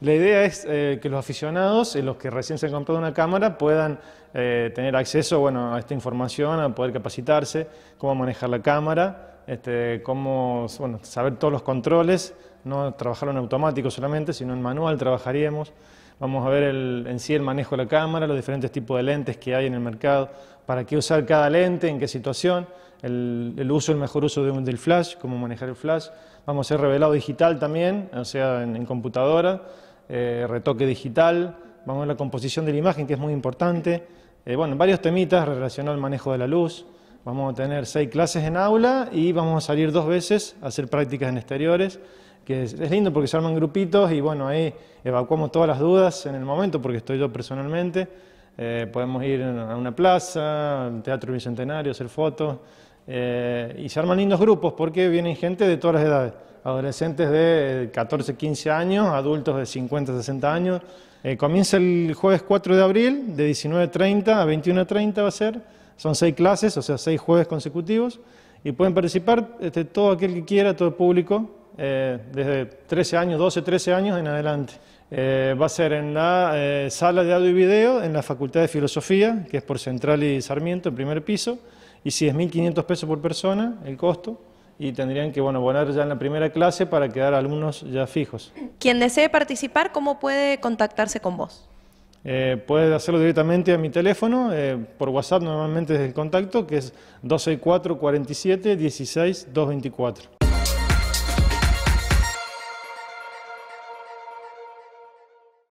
La idea es eh, que los aficionados, eh, los que recién se han comprado una cámara, puedan eh, tener acceso a esta información, a poder capacitarse, cómo manejar la cámara, este, cómo saber todos los controles, no trabajar en automático solamente, sino en manual trabajaríamos. Vamos a ver en sí el manejo de la cámara, los diferentes tipos de lentes que hay en el mercado, para qué usar cada lente, en qué situación, el, uso, el mejor uso del flash, cómo manejar el flash. Vamos a hacer revelado digital también, o sea, en, computadora, eh, retoque digital, vamos a ver la composición de la imagen, que es muy importante. Eh, bueno, varios temitas relacionados al manejo de la luz. Vamos a tener seis clases en aula y vamos a salir dos veces a hacer prácticas en exteriores que es, lindo porque se arman grupitos y bueno, ahí evacuamos todas las dudas en el momento, porque estoy yo personalmente. Eh, podemos ir a una plaza, al Teatro Bicentenario, hacer fotos. Eh, y se arman lindos grupos porque vienen gente de todas las edades, adolescentes de 14, eh, 15 años, adultos de 50, 60 años. comienza el jueves 4 de abril, de 19.30 a 21.30 va a ser. Son seis clases, o sea, seis jueves consecutivos, y pueden participar este, todo aquel que quiera, todo el público, eh, desde 13 años, 12, 13 años en adelante. Eh, va a ser en la eh, sala de audio y video, en la Facultad de Filosofía, que es por Central y Sarmiento, en primer piso, y si es 1.500 pesos por persona el costo, y tendrían que bueno, volar ya en la primera clase para quedar alumnos ya fijos. Quien desee participar, ¿cómo puede contactarse con vos? Eh, puedes hacerlo directamente a mi teléfono, eh, por WhatsApp normalmente desde el contacto, que es 264 47 16 224.